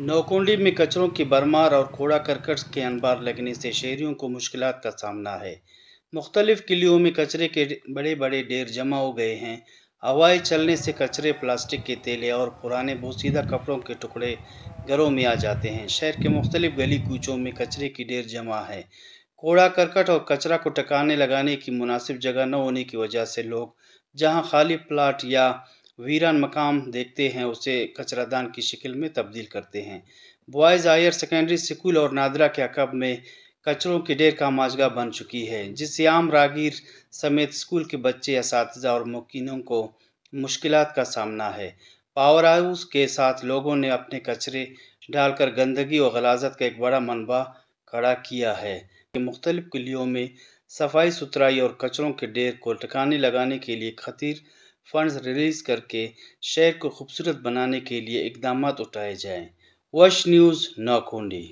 नौकुंडी में कचरों की बरमार और कूड़ा करकट के अनबार लगने से शहरियों को मुश्किल का सामना है मुख्तलिफ किलियों में कचरे के बड़े बड़े ढेर जमा हो गए हैं हवाएं चलने से कचरे प्लास्टिक के तेले और पुराने बोसीदा कपड़ों के टुकड़े घरों में आ जाते हैं शहर के मुख्तलिफ गली कूचों में कचरे की ढेर जमा है कूड़ा करकट और कचरा को टकाने लगाने की मुनासिब जगह न होने की वजह से लोग जहाँ खाली प्लाट या वीरान मकाम देखते हैं उसे कचरादान की शिकल में तब्दील करते हैं बॉयज़ हायर सेकेंडरी स्कूल और नादरा के अकब में कचरों की ढेर का माजगा बन चुकी है जिससे आम रागीर समेत स्कूल के बच्चे इस और मकिनों को मुश्किल का सामना है पावर हाउस के साथ लोगों ने अपने कचरे डालकर गंदगी और गलाजत का एक बड़ा मनबा खड़ा किया है कि मुख्तलिफ किलियों में सफाई सुथराई और कचरों के ढेर को टिकाने लगाने के लिए खतर फंड्स रिलीज करके शहर को खूबसूरत बनाने के लिए इकदाम उठाए जाएं वश न्यूज़ नौकुंडी